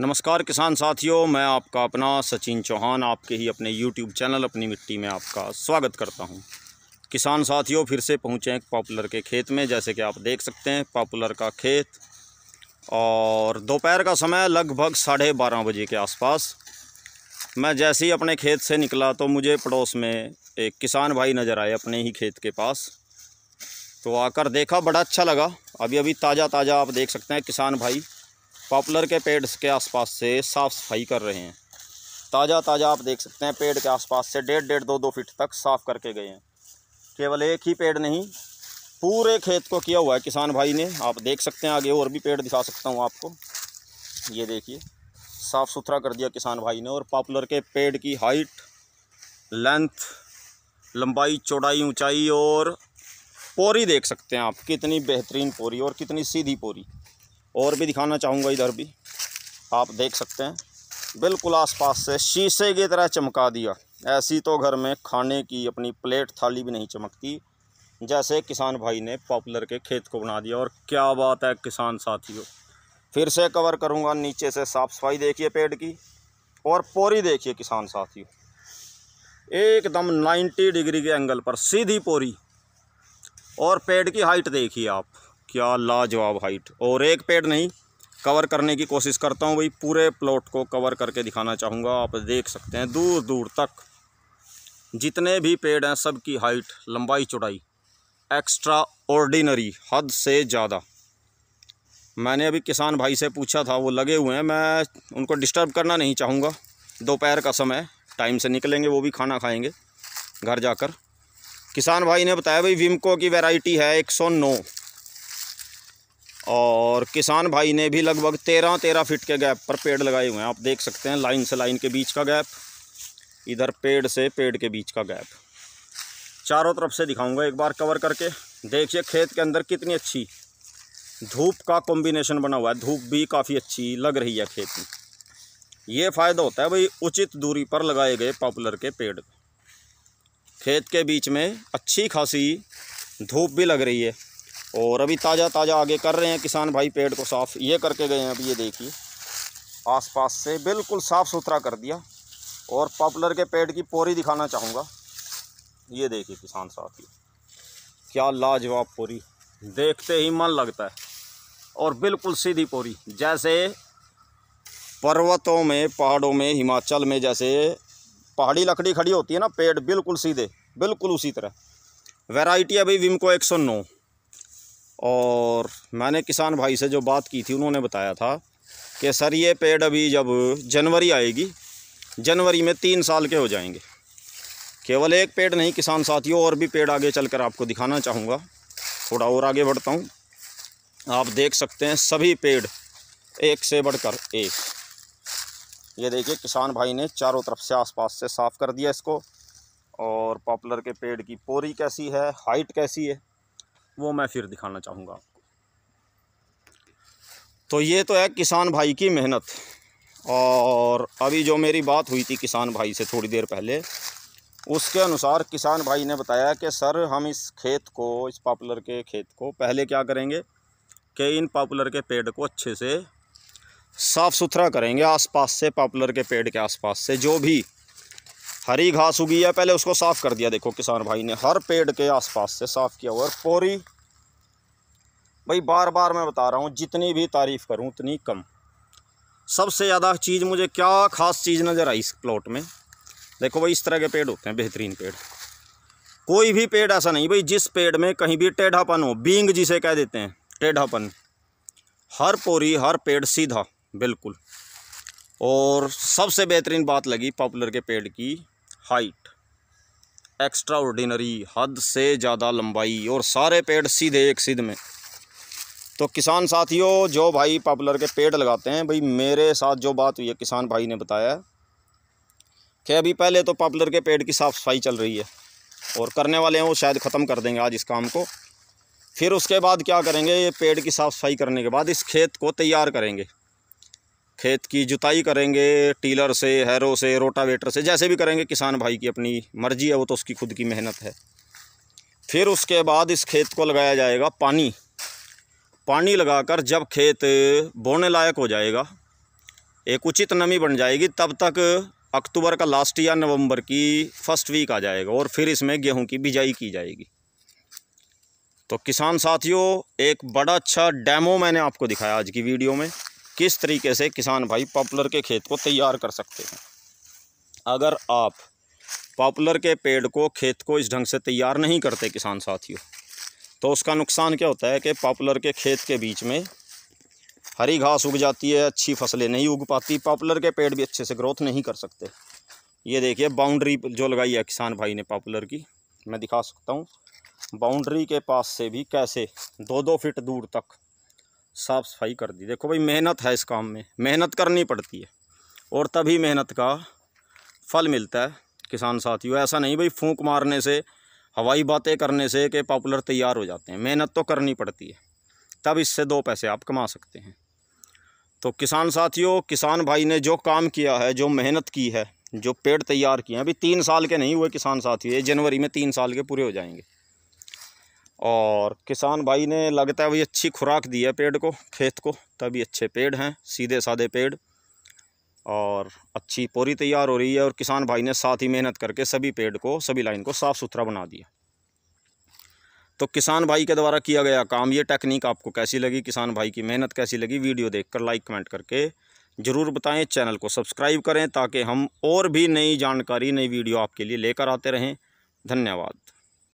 नमस्कार किसान साथियों मैं आपका अपना सचिन चौहान आपके ही अपने यूट्यूब चैनल अपनी मिट्टी में आपका स्वागत करता हूं किसान साथियों फिर से पहुंचे हैं पॉपुलर के खेत में जैसे कि आप देख सकते हैं पॉपुलर का खेत और दोपहर का समय लगभग साढ़े बारह बजे के आसपास मैं जैसे ही अपने खेत से निकला तो मुझे पड़ोस में एक किसान भाई नज़र आए अपने ही खेत के पास तो आकर देखा बड़ा अच्छा लगा अभी अभी ताज़ा ताज़ा आप देख सकते हैं किसान भाई पॉपुलर के पेड़ के आसपास से साफ़ सफाई कर रहे हैं ताज़ा ताज़ा आप देख सकते हैं पेड़ के आसपास से डेढ़ डेढ़ दो दो फीट तक साफ़ करके गए हैं केवल एक ही पेड़ नहीं पूरे खेत को किया हुआ है किसान भाई ने आप देख सकते हैं आगे और भी पेड़ दिखा सकता हूँ आपको ये देखिए साफ़ सुथरा कर दिया किसान भाई ने और पॉपुलर के पेड़ की हाइट लेंथ लंबाई चौड़ाई ऊंचाई और पोरी देख सकते हैं आप कितनी बेहतरीन पोरी और कितनी सीधी पोरी और भी दिखाना चाहूँगा इधर भी आप देख सकते हैं बिल्कुल आसपास से शीशे की तरह चमका दिया ऐसी तो घर में खाने की अपनी प्लेट थाली भी नहीं चमकती जैसे किसान भाई ने पॉपुलर के खेत को बना दिया और क्या बात है किसान साथियों फिर से कवर करूँगा नीचे से साफ़ सफाई देखिए पेड़ की और पोरी देखिए किसान साथियों एकदम 90 डिग्री के एंगल पर सीधी पोरी और पेड़ की हाइट देखिए आप क्या लाजवाब हाइट और एक पेड़ नहीं कवर करने की कोशिश करता हूँ भाई पूरे प्लॉट को कवर करके दिखाना चाहूँगा आप देख सकते हैं दूर दूर तक जितने भी पेड़ हैं सब की हाइट लंबाई चौड़ाई एक्स्ट्रा ऑर्डिनरी हद से ज़्यादा मैंने अभी किसान भाई से पूछा था वो लगे हुए हैं मैं उनको डिस्टर्ब करना नहीं चाहूँगा दोपहर का समय टाइम से निकलेंगे वो भी खाना खाएंगे घर जाकर किसान भाई ने बताया भाई विमको की वैरायटी है नौ और किसान भाई ने भी लगभग तेरह तेरह फिट के गैप पर पेड़ लगाए हुए हैं आप देख सकते हैं लाइन से लाइन के बीच का गैप इधर पेड़ से पेड़ के बीच का गैप चारों तरफ से दिखाऊंगा एक बार कवर करके देखिए खेत के अंदर कितनी अच्छी धूप का कॉम्बिनेशन बना हुआ है धूप भी काफ़ी अच्छी लग रही है खेत में ये फ़ायदा होता है भाई उचित दूरी पर लगाए गए पॉपुलर के पेड़ खेत के बीच में अच्छी खासी धूप भी लग रही है और अभी ताज़ा ताज़ा आगे कर रहे हैं किसान भाई पेड़ को साफ़ ये करके गए हैं अभी ये देखिए आसपास से बिल्कुल साफ़ सुथरा कर दिया और पॉपुलर के पेड़ की पोरी दिखाना चाहूँगा ये देखिए किसान साथी क्या लाजवाब पोरी देखते ही मन लगता है और बिल्कुल सीधी पोरी जैसे पर्वतों में पहाड़ों में हिमाचल में जैसे पहाड़ी लकड़ी खड़ी होती है ना पेड़ बिल्कुल सीधे बिल्कुल उसी तरह वैरायटी अभी विमको एक सौ नौ और मैंने किसान भाई से जो बात की थी उन्होंने बताया था कि सर ये पेड़ अभी जब जनवरी आएगी जनवरी में तीन साल के हो जाएंगे केवल एक पेड़ नहीं किसान साथियों और भी पेड़ आगे चलकर आपको दिखाना चाहूँगा थोड़ा और आगे बढ़ता हूँ आप देख सकते हैं सभी पेड़ एक से बढ़कर एक ये देखिए किसान भाई ने चारों तरफ से आसपास से साफ़ कर दिया इसको और पॉपुलर के पेड़ की पोरी कैसी है हाइट कैसी है वो मैं फिर दिखाना चाहूँगा आपको तो ये तो है किसान भाई की मेहनत और अभी जो मेरी बात हुई थी किसान भाई से थोड़ी देर पहले उसके अनुसार किसान भाई ने बताया कि सर हम इस खेत को इस पॉपुलर के खेत को पहले क्या करेंगे कि इन पॉपुलर के पेड़ को अच्छे से साफ़ सुथरा करेंगे आसपास से पॉपुलर के पेड़ के आसपास से जो भी हरी घास उगी है पहले उसको साफ़ कर दिया देखो किसान भाई ने हर पेड़ के आसपास से साफ़ किया हुआ और पोरी भाई बार बार मैं बता रहा हूँ जितनी भी तारीफ़ करूँ उतनी कम सबसे ज़्यादा चीज़ मुझे क्या ख़ास चीज़ नज़र आई इस प्लॉट में देखो भाई इस तरह के पेड़ होते हैं बेहतरीन पेड़ कोई भी पेड़ ऐसा नहीं भाई जिस पेड़ में कहीं भी टेढ़ापन हो बींग जिसे कह देते हैं टेढ़ापन हर पोरी हर पेड़ सीधा बिल्कुल और सबसे बेहतरीन बात लगी पॉपुलर के पेड़ की हाइट एक्स्ट्रा ऑर्डिनरी हद से ज़्यादा लंबाई और सारे पेड़ सीधे एक सीध में तो किसान साथियों जो भाई पॉपुलर के पेड़ लगाते हैं भाई मेरे साथ जो बात हुई है किसान भाई ने बताया कि अभी पहले तो पॉपुलर के पेड़ की साफ़ सफाई चल रही है और करने वाले हैं वो शायद ख़त्म कर देंगे आज इस काम को फिर उसके बाद क्या करेंगे ये पेड़ की साफ़ सफाई करने के बाद इस खेत को तैयार करेंगे खेत की जुताई करेंगे टीलर से हैरो से रोटावेटर से जैसे भी करेंगे किसान भाई की अपनी मर्जी है वो तो उसकी खुद की मेहनत है फिर उसके बाद इस खेत को लगाया जाएगा पानी पानी लगाकर जब खेत बोने लायक हो जाएगा एक उचित नमी बन जाएगी तब तक अक्टूबर का लास्ट या नवंबर की फर्स्ट वीक आ जाएगा और फिर इसमें गेहूं की बिजाई की जाएगी तो किसान साथियों एक बड़ा अच्छा डैमो मैंने आपको दिखाया आज की वीडियो में किस तरीके से किसान भाई पॉपुलर के खेत को तैयार कर सकते हैं अगर आप पॉपुलर के पेड़ को खेत को इस ढंग से तैयार नहीं करते किसान साथियों तो उसका नुकसान क्या होता है कि पॉपुलर के खेत के बीच में हरी घास उग जाती है अच्छी फसलें नहीं उग पाती पॉपुलर के पेड़ भी अच्छे से ग्रोथ नहीं कर सकते ये देखिए बाउंड्री जो लगाई है किसान भाई ने पॉपुलर की मैं दिखा सकता हूँ बाउंड्री के पास से भी कैसे दो दो फिट दूर तक साफ़ सफाई कर दी देखो भाई मेहनत है इस काम में मेहनत करनी पड़ती है और तभी मेहनत का फल मिलता है किसान साथियों ऐसा नहीं भाई फूंक मारने से हवाई बातें करने से के पॉपुलर तैयार हो जाते हैं मेहनत तो करनी पड़ती है तब इससे दो पैसे आप कमा सकते हैं तो किसान साथियों किसान भाई ने जो काम किया है जो मेहनत की है जो पेड़ तैयार किए हैं अभी तीन साल के नहीं हुए किसान साथियों ये जनवरी में तीन साल के पूरे हो जाएंगे और किसान भाई ने लगता है भाई अच्छी खुराक दी है पेड़ को खेत को तभी अच्छे पेड़ हैं सीधे साधे पेड़ और अच्छी पोरी तैयार हो रही है और किसान भाई ने साथ ही मेहनत करके सभी पेड़ को सभी लाइन को साफ़ सुथरा बना दिया तो किसान भाई के द्वारा किया गया काम ये टेक्निक आपको कैसी लगी किसान भाई की मेहनत कैसी लगी वीडियो देखकर लाइक कमेंट करके ज़रूर बताएं चैनल को सब्सक्राइब करें ताकि हम और भी नई जानकारी नई वीडियो आपके लिए लेकर आते रहें धन्यवाद